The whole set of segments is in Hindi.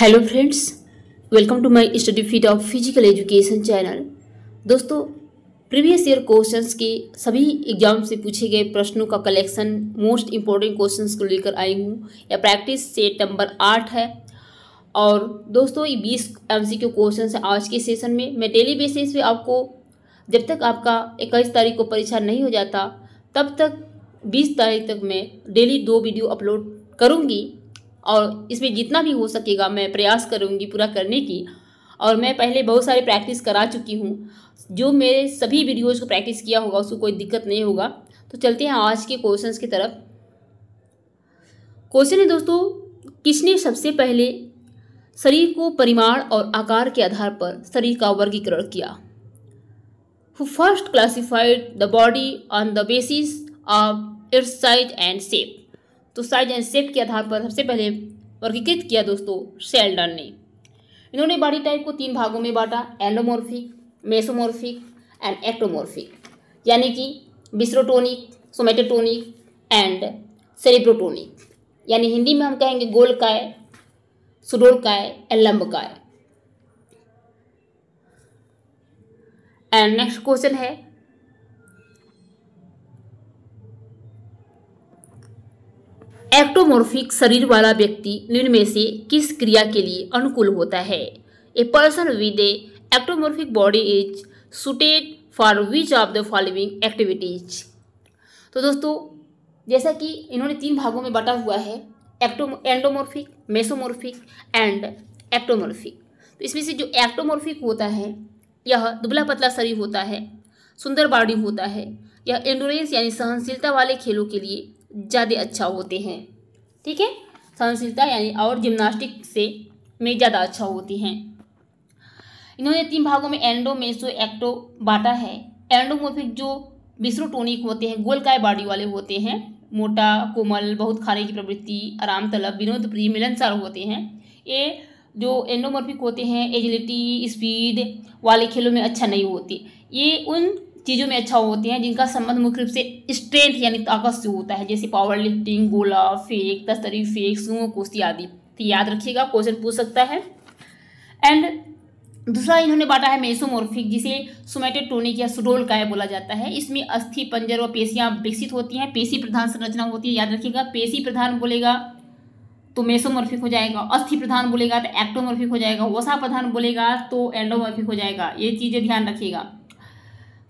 hello friends welcome to my study fit of physical education channel दोस्तों प्रीवियस ईयर क्वेश्चंस के सभी एग्जाम से पूछे गए प्रश्नों का कलेक्शन मोस्ट इम्पोर्टेंट क्वेश्चंस को लेकर आई हूँ या प्रैक्टिस सेट नंबर आठ है और दोस्तों ये बीस एम सी क्वेश्चन है आज के सेशन में मैं डेली बेसिस पे आपको जब तक आपका इक्कीस तारीख को परीक्षा नहीं हो जाता तब तक बीस तारीख तक मैं डेली दो वीडियो अपलोड करूँगी और इसमें जितना भी हो सकेगा मैं प्रयास करूँगी पूरा करने की और मैं पहले बहुत सारे प्रैक्टिस करा चुकी हूँ जो मेरे सभी वीडियोज़ को प्रैक्टिस किया होगा उसको कोई दिक्कत नहीं होगा तो चलते हैं आज के क्वेश्चंस की तरफ क्वेश्चन है दोस्तों किसने सबसे पहले शरीर को परिमाण और आकार के आधार पर शरीर का वर्गीकरण किया who first classified the body on the basis of its size and shape तो साइज एंड शेप के आधार पर सबसे पहले वर्गीकृत किया दोस्तों शेल्डन ने इन्होंने बॉडी टाइप को तीन भागों में बांटा एंडोमोर्फिक मेसोमोर्फिक एंड एक्टोमोर्फिक यानी कि बिस्रोटोनिक सोमेटोटोनिक एंड सेरिप्रोटोनिक यानी हिंदी में हम कहेंगे गोलकाय सुडोलकाय एंड काय एंड नेक्स्ट क्वेश्चन है एक्टोमोर्फिक शरीर वाला व्यक्ति निम्न में से किस क्रिया के लिए अनुकूल होता है a person with a ectomorphic body is suited for which of the following activities तो दोस्तों जैसा कि इन्होंने तीन भागों में बटा हुआ है ecto endomorphic mesomorphic and ectomorphic तो इसमें से जो एक्टोमोर्फिक होता है यह दुबला पतला शरीर होता है सुंदर बॉडी होता है यह एंडोरेंस यानी सहनशीलता वाले खेलों के लिए ज़्यादा अच्छा होते हैं ठीक है सहनशीलता यानी और जिम्नास्टिक से में ज़्यादा अच्छा होती हैं इन्होंने तीन भागों में एंडो मेसो एक्टो बाटा है एंडोमोफिक जो टोनिक होते हैं गोलकाय बॉडी वाले होते हैं मोटा कोमल बहुत खाने की प्रवृत्ति आराम तलब विनोद प्रिय मिलनसार होते हैं ये जो एंडोमोर्फिक होते हैं एजिलिटी स्पीड वाले खेलों में अच्छा नहीं होती ये उन चीज़ों में अच्छा होते हैं जिनका संबंध मुख्य रूप से स्ट्रेंथ यानी ताकत से होता है जैसे पावर लिफ्टिंग गोला फेक तस्तरी फेक सूह कुश्ती आदि तो याद रखिएगा क्वेश्चन पूछ सकता है एंड दूसरा इन्होंने बांटा है मेसोमोर्फिक जिसे टोनिक या सुडोल काय बोला जाता है इसमें अस्थि पंजर व पेशियाँ विकसित होती हैं पेशी प्रधान संरचना होती है याद रखिएगा पेशी प्रधान बोलेगा तो मेसोमोर्फिक हो जाएगा अस्थि प्रधान बोलेगा तो एक्टोमोर्फिक हो जाएगा वसा प्रधान बोलेगा तो एंडोमॉर्फिक हो जाएगा ये चीज़ें ध्यान रखिएगा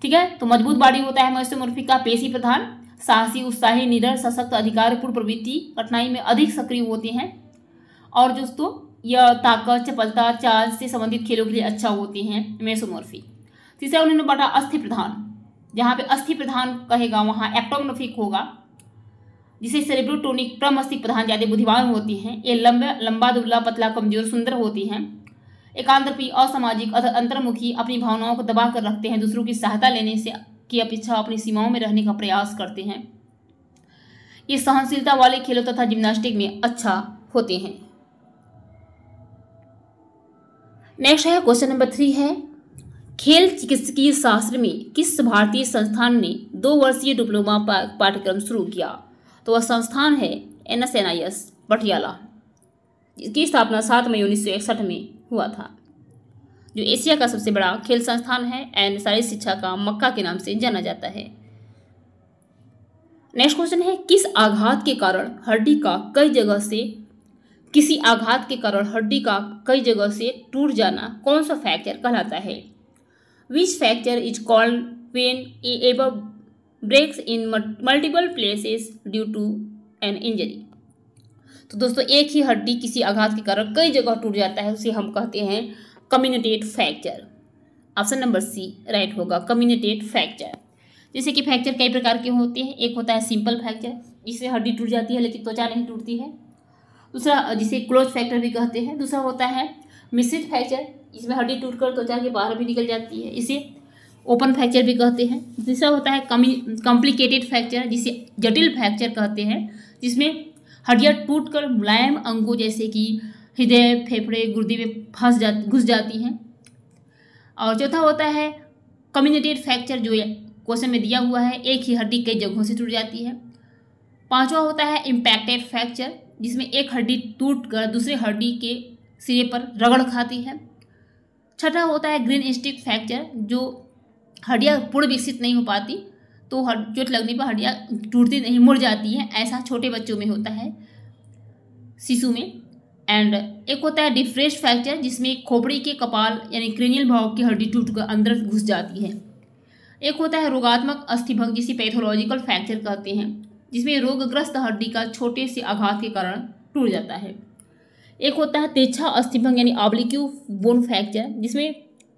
ठीक है तो मजबूत बाड़ी होता है मत्स्य मुर्फी का पेशी प्रधान साहसी उत्साही निडर सशक्त अधिकार पूर्व प्रवृत्ति कठिनाई में अधिक सक्रिय होते हैं और दोस्तों यह ताकत चपलता चाल से संबंधित खेलों के लिए अच्छा होते हैं मेसोमोर्फी तीसरा उन्होंने बांटा अस्थि प्रधान जहाँ पे अस्थि प्रधान कहेगा वहाँ एक्टोमोर्फिक होगा जिसे सेलिब्रोटोनिक क्रम अस्थि प्रधान ज़्यादा बुद्धिमान होती हैं ये लंबा लंबा दुबला पतला कमजोर सुंदर होती हैं एकांतरपी असामाजिक अंतर्मुखी अपनी भावनाओं को दबा कर रखते हैं दूसरों की सहायता लेने से की अपेक्षा अपनी सीमाओं में रहने का प्रयास करते हैं ये सहनशीलता वाले खेलों तथा जिम्नास्टिक में अच्छा होते हैं नेक्स्ट है क्वेश्चन नंबर थ्री है खेल चिकित्सकीय शास्त्र में किस भारतीय संस्थान ने दो वर्षीय डिप्लोमा पाठ्यक्रम शुरू किया तो वह संस्थान है N S N I S Patiala इसकी स्थापना सात मई उन्नीस सौ इकसठ में हुआ था जो एशिया का सबसे बड़ा खेल संस्थान है एंड सारी शिक्षा का मक्का के नाम से जाना जाता है नेक्स्ट क्वेश्चन है किस आघात के कारण हड्डी का कई जगह से किसी आघात के कारण हड्डी का कई जगह से टूट जाना कौन सा फ्रैक्चर कहलाता है which fracture is called when ab breaks in multiple places due to an injury तो दोस्तों एक ही हड्डी किसी आघात के कारण कई जगह टूट जाता है उसे हम कहते हैं comminuted fracture option number C right होगा कम्युनिटेट फ्रैक्चर जैसे कि फ्रैक्चर कई प्रकार के होते हैं एक होता है सिंपल फ्रैक्चर जिससे हड्डी टूट जाती है लेकिन त्वचा नहीं टूटती है दूसरा जिसे क्लोज फ्रैक्चर भी कहते हैं दूसरा होता है मिश्रित फ्रैक्चर इसमें हड्डी टूटकर त्वचा के बाहर भी निकल जाती है इसे ओपन फ्रैक्चर भी कहते हैं तीसरा होता है कम्प्लिकेटेड फ्रैक्चर जिसे जटिल फ्रैक्चर कहते हैं जिसमें हड्डियाँ टूट कर मुलायम अंगों जैसे कि हृदय फेफड़े गुर्दे में फंस जा घुस जाती हैं और चौथा होता है कम्युनिटेड फ्रैक्चर जो क्वेश्चन में दिया हुआ है एक ही हड्डी कई जगहों से टूट जाती है पांचवा होता है इम्पैक्टेड फ्रैक्चर जिसमें एक हड्डी टूट कर दूसरे हड्डी के सिरे पर रगड़ खाती है छठा होता है ग्रीन स्टिक फ्रैक्चर जो हड्डियाँ पूर्ण विकसित नहीं हो पाती तो हर चोट लगने पर हड्डियाँ टूटती नहीं मुड़ जाती हैं ऐसा छोटे बच्चों में होता है शिशु में एंड एक होता है डिफ्रेश फ्रैक्चर जिसमें खोपड़ी के कपाल यानी क्रेनियल भाव की हड्डी टूट कर अंदर घुस जाती है एक होता है रोगात्मक अस्थिभंग जिसे पैथोलॉजिकल फ्रैक्चर कहते हैं जिसमें रोगग्रस्त हड्डी का छोटे से आघात के कारण टूट जाता है एक होता है तेछा अस्थिभंग यानी ऑब्लिक्यू बोन फ्रैक्चर जिसमें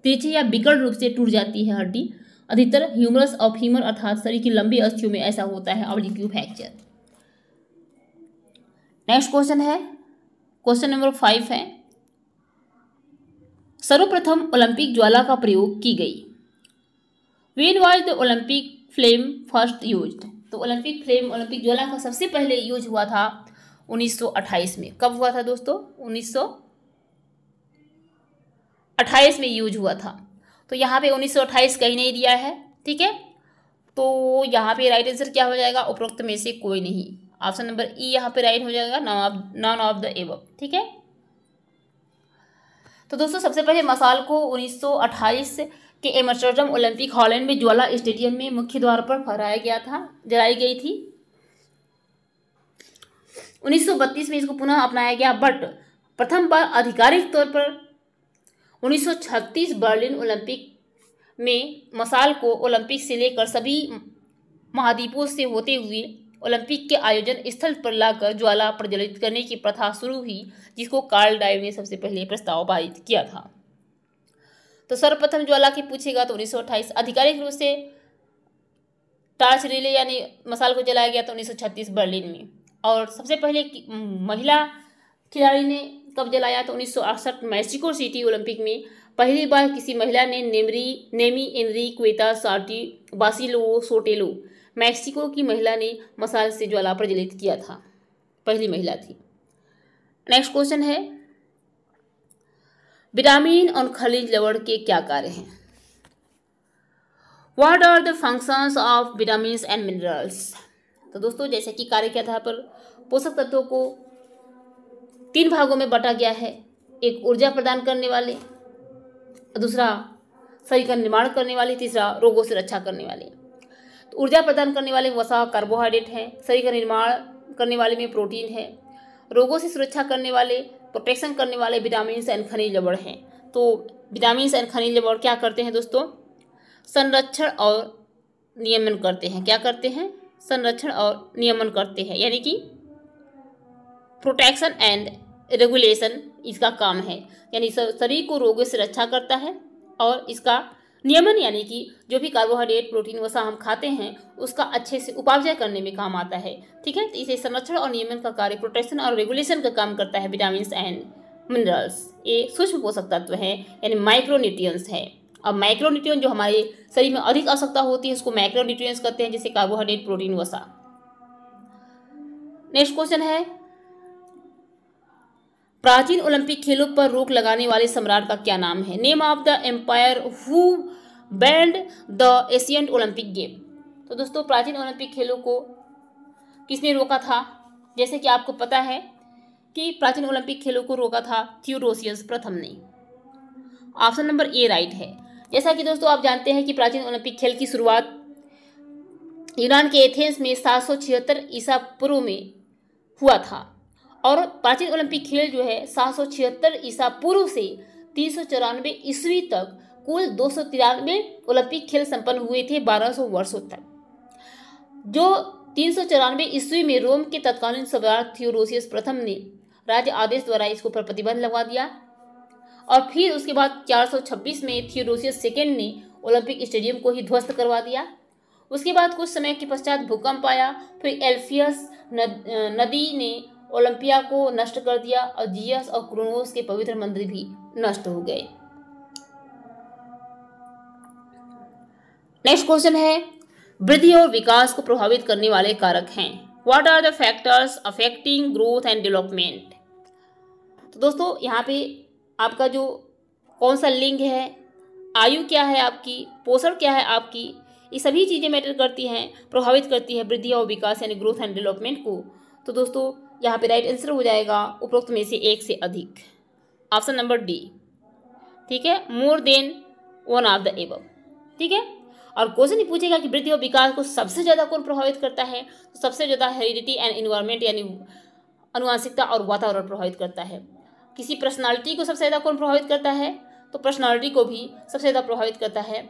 तेछे या बिकट रूप से टूट जाती है हड्डी अधिकतर ह्यूमरस और फीमर अर्थात शरीर की लंबी अस्थियों में ऐसा होता है ऑब्लिक्यू फ्रैक्चर नेक्स्ट क्वेश्चन है क्वेश्चन नंबर फाइव है सर्वप्रथम ओलंपिक ज्वाला का प्रयोग की गई when was the Olympic flame first use तो ओलंपिक फ्लेम ओलंपिक ज्वाला का सबसे पहले यूज हुआ था 1928 में कब हुआ था दोस्तों 1928 में यूज हुआ था तो यहाँ पे 1928 कहीं नहीं दिया है ठीक है तो यहाँ पे राइट आंसर क्या हो जाएगा उपरोक्त में से कोई नहीं ऑप्शन नंबर ई यहाँ पे राइट हो जाएगा नॉन ऑफ द एव ठीक है तो दोस्तों सबसे पहले मसाल को 1928 के एमस्टर्डम ओलंपिक हॉलैंड में ज्वाला स्टेडियम में मुख्य द्वार पर फहराया गया था जलाई गई थी 1932 में इसको पुनः अपनाया गया बट प्रथम बार आधिकारिक तौर पर 1936 बर्लिन ओलंपिक में मसाल को ओलंपिक से लेकर सभी महाद्वीपों से होते हुए ओलंपिक के आयोजन स्थल पर लाकर ज्वाला प्रज्वलित करने की प्रथा शुरू हुई जिसको कार्ल डाइव ने सबसे पहले प्रस्ताव पारित किया था तो सर्वप्रथम ज्वाला की पूछेगा तो उन्नीस आधिकारिक रूप से टार्च रिले यानी मसाल को जलाया गया सौ 1936 बर्लिन में और सबसे पहले महिला खिलाड़ी ने कब जलाया तो उन्नीस मैक्सिको सिटी ओलंपिक में पहली बार किसी महिला ने नेमरी नेमी एनरी क्वेता सार्टी बासिलो सोटेलो मैक्सिको की महिला ने मसाल से ज्वाला प्रज्वलित किया था पहली महिला थी नेक्स्ट क्वेश्चन है विटामिन और खनिज लवण के क्या कार्य हैं what are the functions of vitamin and minerals तो दोस्तों जैसे कि कार्य क्या था पर पोषक तत्वों को तीन भागों में बांटा गया है एक ऊर्जा प्रदान करने वाले और दूसरा शरीर का निर्माण करने वाले तीसरा रोगों से रक्षा करने वाले तो ऊर्जा प्रदान करने वाले वसा कार्बोहाइड्रेट है शरीर का निर्माण करने वाले में प्रोटीन है रोगों से सुरक्षा करने वाले प्रोटेक्शन करने वाले विटामिन एंड खनिज लबड़ हैं तो विटामिन एंड खनिज लबड़ क्या करते हैं दोस्तों संरक्षण और नियमन करते हैं क्या करते हैं संरक्षण और नियमन करते हैं यानी कि प्रोटेक्शन एंड रेगुलेशन इसका काम है यानी शरीर को रोगों से रक्षा करता है और इसका नियमन यानी कि जो भी कार्बोहाइड्रेट प्रोटीन वसा हम खाते हैं उसका अच्छे से उपार्जन करने में काम आता है ठीक है तो इसे संरक्षण और नियमन का कार्य प्रोटेक्शन और रेगुलेशन का काम करता है विटामिन एंड मिनरल्स ये सूक्ष्म पोषक तत्व हैं यानी माइक्रोन्यूट्रिएंट्स हैं और माइक्रोन्यूट्रिएंट जो हमारे शरीर में अधिक आवश्यकता होती है उसको माइक्रोन्यूट्रिएंट्स कहते हैं जैसे कार्बोहाइड्रेट प्रोटीन वसा नेक्स्ट क्वेश्चन है प्राचीन ओलंपिक खेलों पर रोक लगाने वाले सम्राट का क्या नाम है name of the empire who banned the Asian Olympic game तो दोस्तों प्राचीन ओलंपिक खेलों को किसने रोका था जैसे कि आपको पता है कि प्राचीन ओलंपिक खेलों को रोका था थियोडोसियस प्रथम ने ऑप्शन नंबर ए राइट है जैसा कि दोस्तों आप जानते हैं कि प्राचीन ओलंपिक खेल की शुरुआत यूनान के एथेंस में सात सौ छिहत्तर ईसा पूर्व में हुआ था और प्राचीन ओलंपिक खेल जो है सात ईसा पूर्व से तीन सौ चौरानवे ईस्वी तक कुल दो सौ तिरानवे ओलंपिक खेल संपन्न हुए थे बारह सौ वर्षों तक जो तीन सौ चौरानवे ईस्वी में रोम के तत्कालीन सम्राट थियोरोसियस प्रथम ने राज्य आदेश द्वारा इसके ऊपर प्रतिबंध लगवा दिया और फिर उसके बाद चार सौ छब्बीस में थियोरोसियस सेकेंड ने ओलंपिक स्टेडियम को ही ध्वस्त करवा दिया उसके बाद कुछ समय के पश्चात भूकंप आया फिर एल्फियस नद, नदी ने ओलंपिया को नष्ट कर दिया और जियस और क्रोनोस के पवित्र मंदिर भी नष्ट हो गए नेक्स्ट क्वेश्चन है वृद्धि और विकास को प्रभावित करने वाले कारक हैं what are the factors affecting growth and development तो दोस्तों यहाँ पे आपका जो कौन सा लिंग है आयु क्या है आपकी पोषण क्या है आपकी ये सभी चीज़ें मैटर करती हैं प्रभावित करती है वृद्धि और विकास यानी ग्रोथ एंड डेवलपमेंट को तो दोस्तों यहाँ पे राइट आंसर हो जाएगा उपरोक्त में से एक से अधिक ऑप्शन नंबर डी ठीक है more than one of the above ठीक है और क्वेश्चन ही पूछेगा कि वृद्धि और विकास को सबसे ज़्यादा कौन प्रभावित करता है तो सबसे ज़्यादा हेरिडिटी एंड इन्वायरमेंट यानी अनुवांशिकता और वातावरण प्रभावित करता है किसी पर्सनालिटी को सबसे ज़्यादा कौन प्रभावित करता है तो पर्सनालिटी को भी सबसे ज़्यादा प्रभावित करता है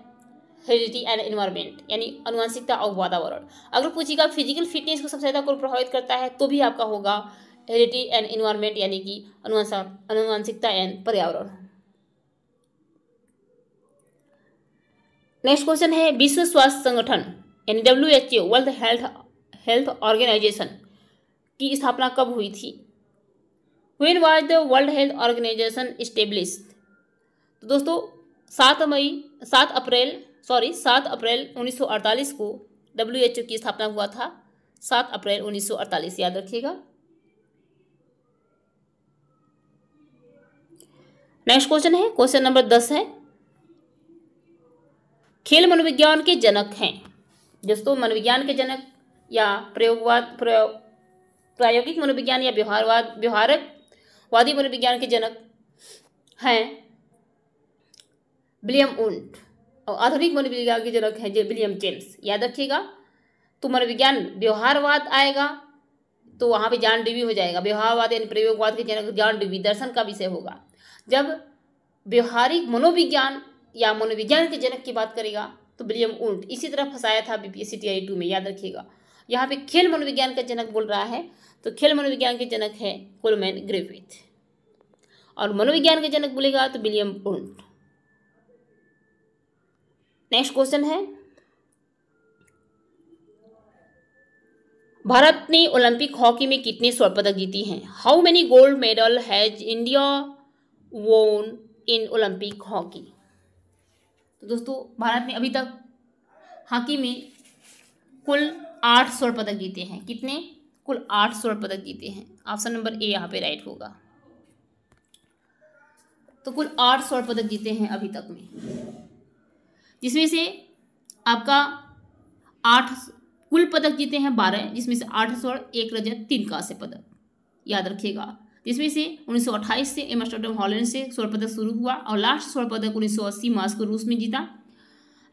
हेरिडिटी एंड एनवायरमेंट यानी अनुवांशिकता और वातावरण अगर पूछेगा फिजिकल फिटनेस को सबसे ज़्यादा कौन प्रभावित करता है तो भी आपका होगा हेरिडिटी एंड एनवायरमेंट यानी कि अनुवांशिकता एंड पर्यावरण नेक्स्ट क्वेश्चन है विश्व स्वास्थ्य संगठन यानी W H A world health health organization की स्थापना कब हुई थी when was the world health organization establish तो दोस्तों सात मई सात अप्रैल सॉरी सात अप्रैल 1948 को डब्ल्यू की स्थापना हुआ था सात अप्रैल 1948 याद रखिएगा नेक्स्ट क्वेश्चन है क्वेश्चन नंबर दस है खेल मनोविज्ञान के जनक हैं जिसको मनोविज्ञान के जनक या प्रयोगवाद प्रयोग प्रायोगिक मनोविज्ञान या व्यवहारवाद व्यवहारक वादी मनोविज्ञान के जनक हैं विलियम उन्ट और आधुनिक मनोविज्ञान के जनक हैं विलियम जेम्स याद रखिएगा तो मनोविज्ञान व्यवहारवाद आएगा तो वहाँ पे जान डूबी हो जाएगा व्यवहारवाद यानी प्रयोगवाद के जनक जान डूबी दर्शन का विषय होगा जब व्यवहारिक मनोविज्ञान या मनोविज्ञान के जनक की बात करेगा तो विलियम उल्ट इसी तरह फंसाया था बीपीएससी आई टू में याद रखिएगा यहाँ पे खेल मनोविज्ञान का जनक बोल रहा है तो खेल मनोविज्ञान के जनक है कोलमैन ग्रेविथ और मनोविज्ञान के जनक बोलेगा तो विलियम उल्ट नेक्स्ट क्वेश्चन है भारत ने ओलंपिक हॉकी में कितने स्वर्ण पदक जीती हैं how many gold medal has India won in Olympic hockey तो दोस्तों भारत ने अभी तक हॉकी में कुल आठ स्वर्ण पदक जीते हैं कितने कुल आठ स्वर्ण पदक जीते हैं ऑप्शन नंबर ए यहाँ पे राइट होगा तो कुल आठ स्वर्ण पदक जीते हैं अभी तक में जिसमें से आपका आठ कुल पदक जीते हैं बारह जिसमें से आठ स्वर्ण एक रजत तीन कांस्य पदक याद रखिएगा जिसमें से 1928 से एमस्टरडम हॉलैंड से स्वर्ण पदक शुरू हुआ और लास्ट स्वर्ण पदक 1980 मास्को रूस में जीता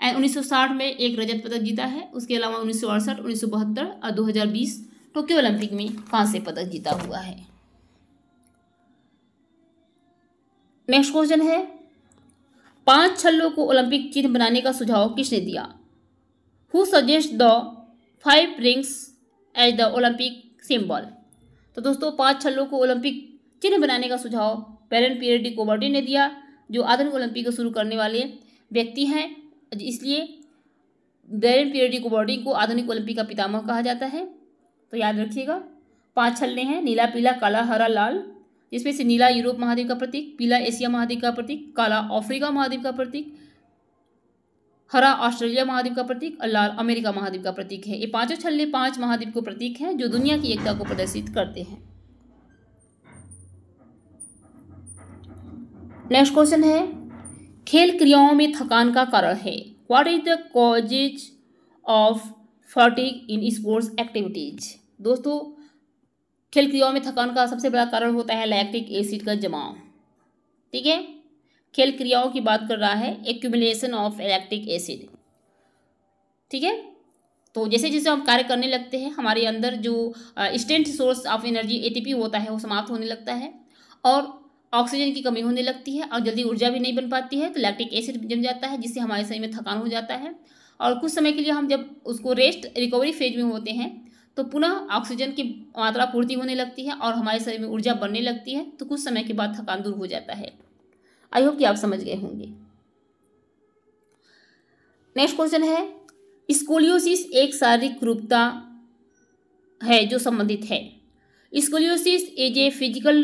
एंड 1960 में एक रजत पदक जीता है उसके अलावा उन्नीस सौ अड़सठ उन्नीस और 2020 टोक्यो ओलंपिक में कांस्य पदक जीता हुआ है नेक्स्ट क्वेश्चन है पांच छल्लों को ओलंपिक चिन्ह बनाने का सुझाव किसने दिया who suggest the five rings as the Olympic symbol तो दोस्तों पांच छल्लों को ओलंपिक चिन्ह बनाने का सुझाव पेरन पीरियडी डी कोबर्डी ने दिया जो आधुनिक ओलंपिक को शुरू करने वाले व्यक्ति हैं इसलिए बैरन पीरियडी डी कोबर्डी को आधुनिक ओलंपिक का पितामह कहा जाता है तो याद रखिएगा पांच छल्ले हैं नीला पीला काला हरा लाल जिसमें से नीला यूरोप महाद्वीप का प्रतीक पीला एशिया महाद्वीप का प्रतीक काला अफ्रीका महाद्वीप का प्रतीक हरा ऑस्ट्रेलिया महाद्वीप का प्रतीक और लाल अमेरिका महाद्वीप का प्रतीक है ये पांचों छल्ले पांच महाद्वीप को प्रतीक है जो दुनिया की एकता को प्रदर्शित करते हैं नेक्स्ट क्वेश्चन है खेल क्रियाओं में थकान का कारण है what is the causes of fatigue in sports activities दोस्तों खेल क्रियाओं में थकान का सबसे बड़ा कारण होता है लैक्टिक एसिड का जमाव ठीक है खेल क्रियाओं की बात कर रहा है एक्यूमिलेशन ऑफ लैक्टिक एसिड ठीक है तो जैसे जैसे हम कार्य करने लगते हैं हमारे अंदर जो instant source of energy ATP होता है वो समाप्त होने लगता है और ऑक्सीजन की कमी होने लगती है और जल्दी ऊर्जा भी नहीं बन पाती है तो लैक्टिक एसिड जम जाता है जिससे हमारे शरीर में थकान हो जाता है और कुछ समय के लिए हम जब उसको रेस्ट रिकवरी फेज में होते हैं तो पुनः ऑक्सीजन की मात्रा पूर्ति होने लगती है और हमारे शरीर में ऊर्जा बनने लगती है तो कुछ समय के बाद थकान दूर हो जाता है आई होप कि आप समझ गए होंगे नेक्स्ट क्वेश्चन है स्कोलियोसिस एक शारीरिक रूपता है जो संबंधित है scoliosis is a physical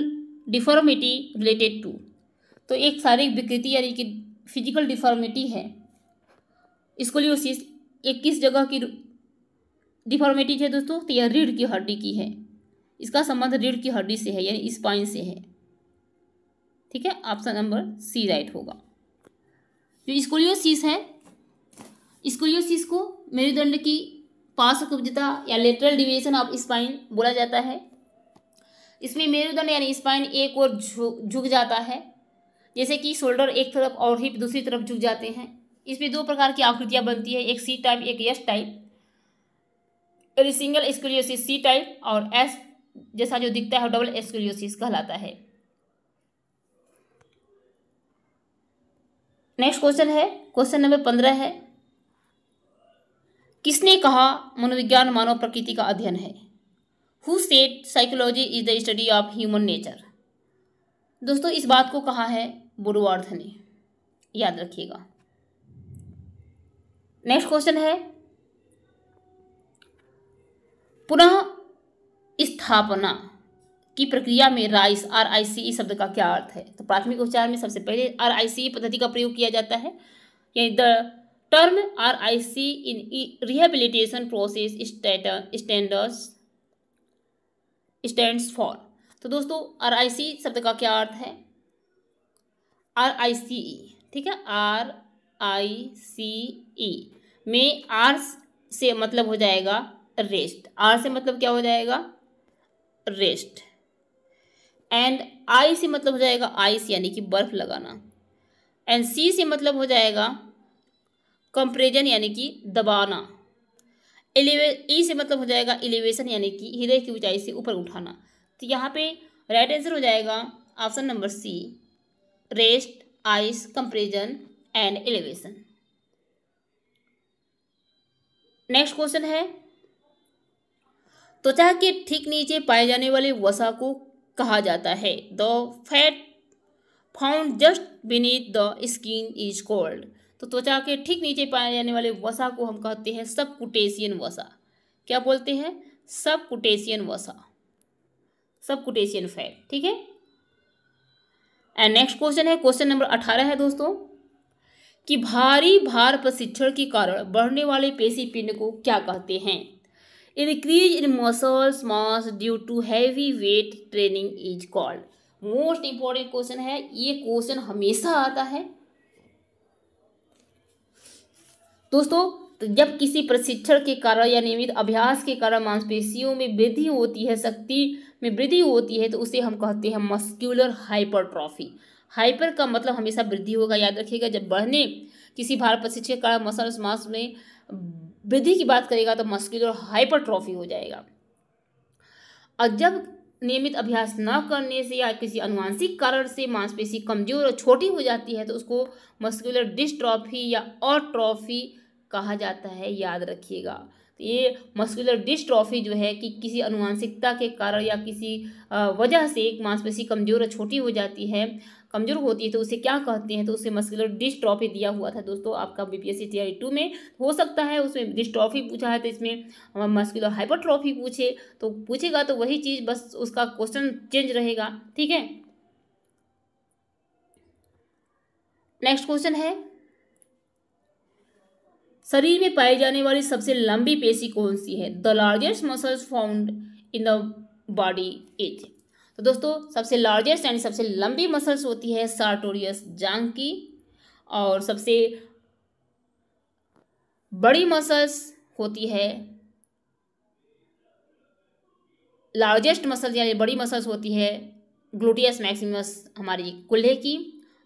deformity related to तो एक शारीरिक विकृति यानी कि फिजिकल डिफॉर्मिटी है स्कोलियोसिस एक किस जगह की डिफॉर्मेटिज है दोस्तों तो यह रीढ़ की हड्डी की है इसका संबंध रीढ़ की हड्डी से है यानी स्पाइन से है ठीक है ऑप्शन नंबर सी राइट होगा जो स्कोलियोसिस है स्कोलियोसिस को मेरुदंड की पार्श्व कब्जता या लेटरल डिविएशन ऑफ स्पाइन बोला जाता है इसमें मेरुदंड यानी स्पाइन एक और झुक जाता है जैसे कि शोल्डर एक तरफ और हिप दूसरी तरफ झुक जाते हैं इसमें दो प्रकार की आकृतियाँ बनती है एक सी टाइप एक S type single scoliosis C type और एस जैसा जो दिखता है डबल स्क्रियोसिस कहलाता है नेक्स्ट क्वेश्चन है क्वेश्चन नंबर पंद्रह है किसने कहा मनोविज्ञान मानव प्रकृति का अध्ययन है who said psychology is the study of human nature दोस्तों इस बात को कहा है बुरुवार्थ ने याद रखिएगा नेक्स्ट क्वेश्चन है पुनः स्थापना की प्रक्रिया में राइस आर आई सी ई शब्द का क्या अर्थ है तो प्राथमिक उपचार में सबसे पहले आर आई सी ई पद्धति का प्रयोग किया जाता है यानी the term R I C in rehabilitation process standers stands for तो दोस्तों आर आई सी शब्द का क्या अर्थ है आर आई सी ई ठीक है आर आई सी ई में आर से मतलब हो जाएगा रेस्ट आर से मतलब क्या हो जाएगा रेस्ट एंड आई से मतलब हो जाएगा आइस यानी कि बर्फ लगाना एंड सी से मतलब हो जाएगा कंप्रेजन यानी कि दबाना एलिवे ई e से मतलब हो जाएगा एलिवेशन यानी कि हृदय की ऊंचाई से ऊपर उठाना तो यहाँ पे राइट आंसर हो जाएगा option number C rest ice compression and elevation next question है त्वचा के ठीक नीचे पाए जाने वाले वसा को कहा जाता है the fat found just beneath the skin is called तो त्वचा के ठीक नीचे पाए जाने वाले वसा को हम कहते हैं सब कुटेशियन वसा क्या बोलते हैं सब कुटेशियन वसा सब कुटेशियन फैट ठीक है एंड नेक्स्ट क्वेश्चन है क्वेश्चन नंबर अठारह है दोस्तों कि भारी भार प्रशिक्षण के कारण बढ़ने वाले पेशी पिंड को क्या कहते हैं increase in muscles mass due to heavy weight training is called most important question है ये क्वेश्चन हमेशा आता है दोस्तों तो जब किसी प्रशिक्षण के कारण या नियमित अभ्यास के कारण मांसपेशियों में वृद्धि होती है शक्ति में वृद्धि होती है तो उसे हम कहते हैं मस्क्यूलर हाइपरट्रॉफी हाइपर का मतलब हमेशा वृद्धि होगा याद रखिएगा जब बढ़ने किसी भारत प्रशिक्षक के कारण मसल मास में वृद्धि की बात करेगा तो मस्कुलर हाइपरट्रॉफी हो जाएगा और जब नियमित अभ्यास न करने से या किसी अनुवांशिक कारण से मांसपेशी कमजोर और छोटी हो जाती है तो उसको मस्कुलर डिस्ट्रॉफी या और ट्रॉफी कहा जाता है याद रखिएगा तो ये मस्कुलर डिस्ट्रॉफी जो है कि किसी अनुवांशिकता के कारण या किसी वजह से एक मांसपेशी कमजोर और छोटी हो जाती है कमज़ोर होती है तो उसे क्या कहते हैं तो उसे मस्कुलर डिस्ट्रॉफी दिया हुआ था दोस्तों आपका बी पी टू में हो सकता है उसमें डिस्ट्रॉफी पूछा है तो इसमें मस्कुलर हाइपरट्रॉफी पूछे तो पूछेगा तो वही चीज़ बस उसका क्वेश्चन चेंज रहेगा ठीक है नेक्स्ट क्वेश्चन है शरीर में पाई जाने वाली सबसे लंबी पेशी कौन सी है the largest muscles found in the body is तो दोस्तों सबसे लार्जेस्ट यानी सबसे लंबी मसल्स होती है सार्टोरियस जांग की और सबसे बड़ी मसल्स होती है लार्जेस्ट मसल्स यानी बड़ी मसल्स होती है ग्लूटियस मैक्सिमस हमारी कुल्हे की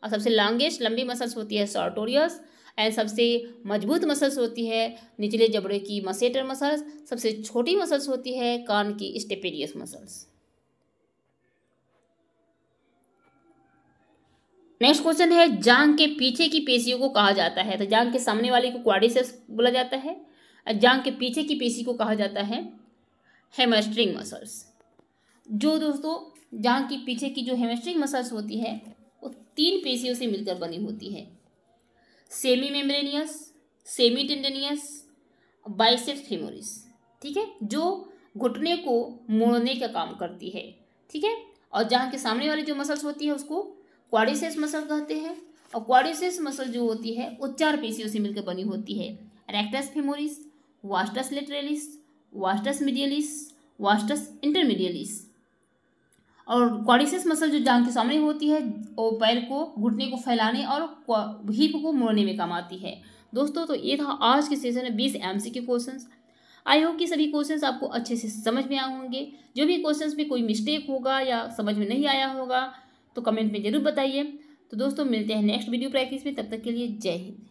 और सबसे लॉन्गेस्ट लंबी मसल्स होती है सार्टोरियस एंड सबसे मजबूत मसल्स होती है निचले जबड़े की मसेटर मसल्स सबसे छोटी मसल्स होती है कान की स्टेपेरियस मसल्स नेक्स्ट क्वेश्चन है जांग के पीछे की पेशियों को कहा जाता है तो जांग के सामने वाले को क्वाडिसेप्स बोला जाता है जांग के पीछे की पेशी को कहा जाता है हेमस्ट्रिंग मसल्स जो दोस्तों जांग के पीछे की जो हेमस्ट्रिंग मसल्स होती है वो तीन पेशियों से मिलकर बनी होती है semimembranosus semitendinosus biceps femoris ठीक है जो घुटने को मोड़ने का काम करती है ठीक है और जहाँ के सामने वाली जो मसल्स होती है उसको क्वारिसेस मसल कहते हैं और क्वारिसेस मसल जो होती है वो चार पेशियों से मिलकर बनी होती है rectus femoris vastus lateralis vastus medialis vastus intermedialis और क्वारिसेस मसल जो जांग के सामने होती है वो पैर को घुटने को फैलाने और हिप को मोड़ने में काम आती है दोस्तों तो ये था आज के सेशन में बीस एम के क्वेश्चन आई होप कि सभी क्वेश्चंस आपको अच्छे से समझ में आए होंगे जो भी क्वेश्चंस में कोई मिस्टेक होगा या समझ में नहीं आया होगा तो कमेंट में ज़रूर बताइए तो दोस्तों मिलते हैं नेक्स्ट वीडियो प्रैक्टिस में तब तक के लिए जय हिंद